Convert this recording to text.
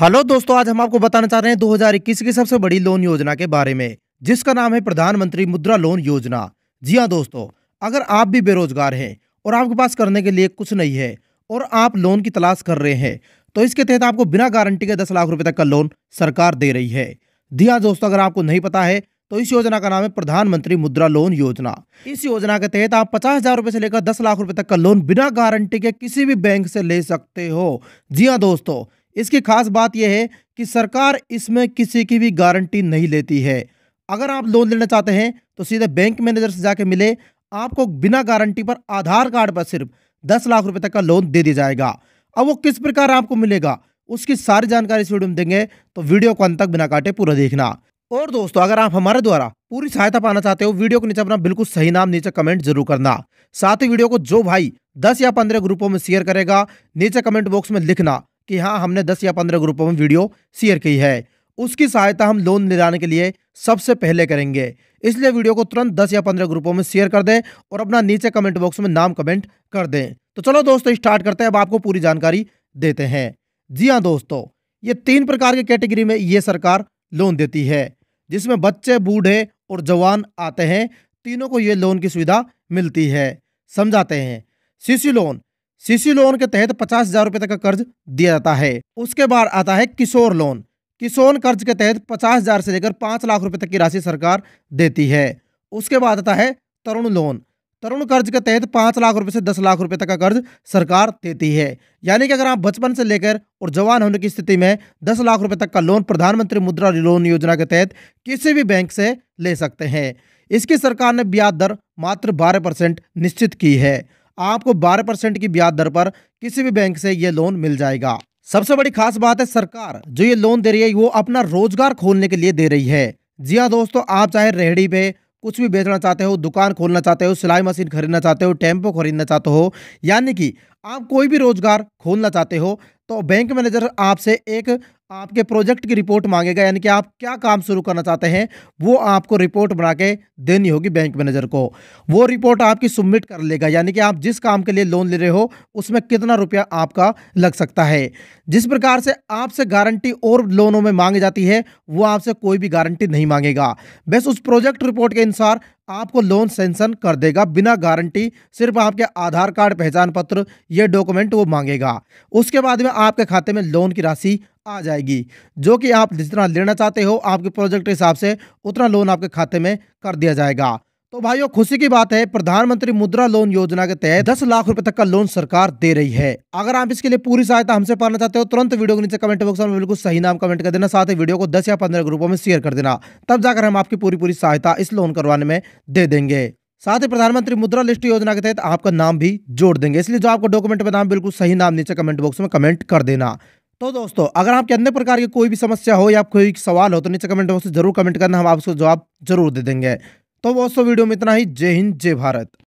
hello दोस्तों आज हम आपको बताना चाह रहे हैं 2021 की सबसे बड़ी लोन योजना के बारे में जिसका नाम है प्रधानमंत्री मुद्रा लोन योजना जी हाँ दोस्तों अगर आप भी बेरोजगार हैं और आपके पास करने के लिए कुछ नहीं है और आप लोन की तलाश कर रहे हैं तो इसके तहत आपको बिना गारंटी के दस लाख रुपए तक का लोन सरकार दे रही है जी हाँ दोस्तों अगर आपको नहीं पता है तो इस योजना का नाम है प्रधानमंत्री मुद्रा लोन योजना इस योजना के तहत आप पचास हजार रुपए से लेकर दस लाख रुपए तक का लोन बिना गारंटी के किसी भी बैंक से ले सकते हो जी हाँ दोस्तों इसकी खास बात यह है कि सरकार इसमें किसी की भी गारंटी नहीं लेती है अगर आप लोन लेना चाहते हैं तो सीधे बैंक मैनेजर से जाके मिले आपको बिना गारंटी पर आधार कार्ड पर सिर्फ दस लाख रुपए तक का लोन दे दिया जाएगा अब वो किस प्रकार आपको मिलेगा उसकी सारी जानकारी इस वीडियो में देंगे तो वीडियो को अंत तक बिना काटे पूरा देखना और दोस्तों अगर आप हमारे द्वारा पूरी सहायता पाना चाहते हो वीडियो के नीचे अपना बिल्कुल सही नाम नीचे कमेंट जरूर करना साथ ही वीडियो को जो भाई दस या पंद्रह ग्रुपों में शेयर करेगा नीचे कमेंट बॉक्स में लिखना कि हाँ हमने दस या पंद्रह ग्रुपों में वीडियो शेयर की है उसकी सहायता हम लोन दिलाने के लिए सबसे पहले करेंगे इसलिए वीडियो को तुरंत दस या पंद्रह ग्रुपों में शेयर कर दें और अपना नीचे कमेंट बॉक्स में नाम कमेंट कर दें तो चलो दोस्तों स्टार्ट करते हैं अब आपको पूरी जानकारी देते हैं जी हाँ दोस्तों ये तीन प्रकार के कैटेगरी में ये सरकार लोन देती है जिसमें बच्चे बूढ़े और जवान आते हैं तीनों को ये लोन की सुविधा मिलती है समझाते हैं शिशु लोन सीसी लोन के तहत पचास हजार रुपए तक का कर्ज दिया जाता है उसके बाद आता है किशोर लोन किशोर कर्ज के तहत पचास हजार से लेकर पांच लाख रुपए तक की राशि सरकार देती है उसके बाद आता है तरुण लोन तरुण कर्ज के तहत पांच लाख रुपए से दस लाख रुपए तक का कर्ज सरकार देती है यानी कि अगर आप बचपन से लेकर और जवान होने की स्थिति में दस लाख रुपए तक का लोन प्रधानमंत्री मुद्रा लोन योजना के तहत किसी भी बैंक से ले सकते हैं इसकी सरकार ने ब्याज दर मात्र बारह परसेंट निश्चित की है आपको 12 परसेंट की ब्याज दर पर किसी भी बैंक से ये लोन मिल जाएगा सबसे बड़ी खास बात है सरकार जो ये लोन दे रही है वो अपना रोजगार खोलने के लिए दे रही है जी हाँ दोस्तों आप चाहे रेहड़ी पे कुछ भी बेचना चाहते हो दुकान खोलना चाहते हो सिलाई मशीन खरीदना चाहते हो टेम्पो खरीदना चाहते हो यानी कि आप कोई भी रोजगार खोलना चाहते हो तो बैंक मैनेजर आपसे एक आपके प्रोजेक्ट की रिपोर्ट मांगेगा यानी कि आप क्या काम शुरू करना चाहते हैं वो आपको रिपोर्ट बना के देनी होगी बैंक मैनेजर को वो रिपोर्ट आपकी सबमिट कर लेगा यानी कि आप जिस काम के लिए लोन ले रहे हो उसमें कितना रुपया आपका लग सकता है जिस प्रकार से आपसे गारंटी और लोनों में मांगी जाती है वो आपसे कोई भी गारंटी नहीं मांगेगा बस उस प्रोजेक्ट रिपोर्ट के अनुसार आपको लोन सेंसन कर देगा बिना गारंटी सिर्फ आपके आधार कार्ड पहचान पत्र ये डॉक्यूमेंट वो मांगेगा उसके बाद में आपके खाते में लोन की राशि आ जाएगी जो कि आप जितना लेना चाहते हो आपके प्रोजेक्ट के हिसाब से उतना लोन आपके खाते में कर दिया जाएगा तो भाइयों खुशी की बात है प्रधानमंत्री मुद्रा लोन योजना के तहत दस लाख रुपए तक का लोन सरकार दे रही है अगर आप इसके लिए पूरी सहायता हमसे पाना चाहते हो तुरंत वीडियो के नीचे कमेंट बॉक्स में बिल्कुल सही नाम कमेंट कर देना साथ ही वीडियो को दस या पंद्रह ग्रुपों में शेयर कर देना तब जाकर हम आपकी पूरी पूरी सहायता इस लोन करवाने में दे देंगे साथ ही प्रधानमंत्री मुद्रा लिस्ट योजना के तहत आपका नाम भी जोड़ देंगे इसलिए जो आपको डॉक्यूमेंट में नाम बिल्कुल सही नाम नीचे कमेंट बॉक्स में कमेंट कर देना तो दोस्तों अगर आपके अन्य प्रकार की कोई भी समस्या हो या कोई सवाल हो तो नीचे कमेंट बॉक्स में जरूर कमेंट करना हम आपको जवाब जरूर दे देंगे तो वो सो वीडियो में इतना ही जय हिंद जय भारत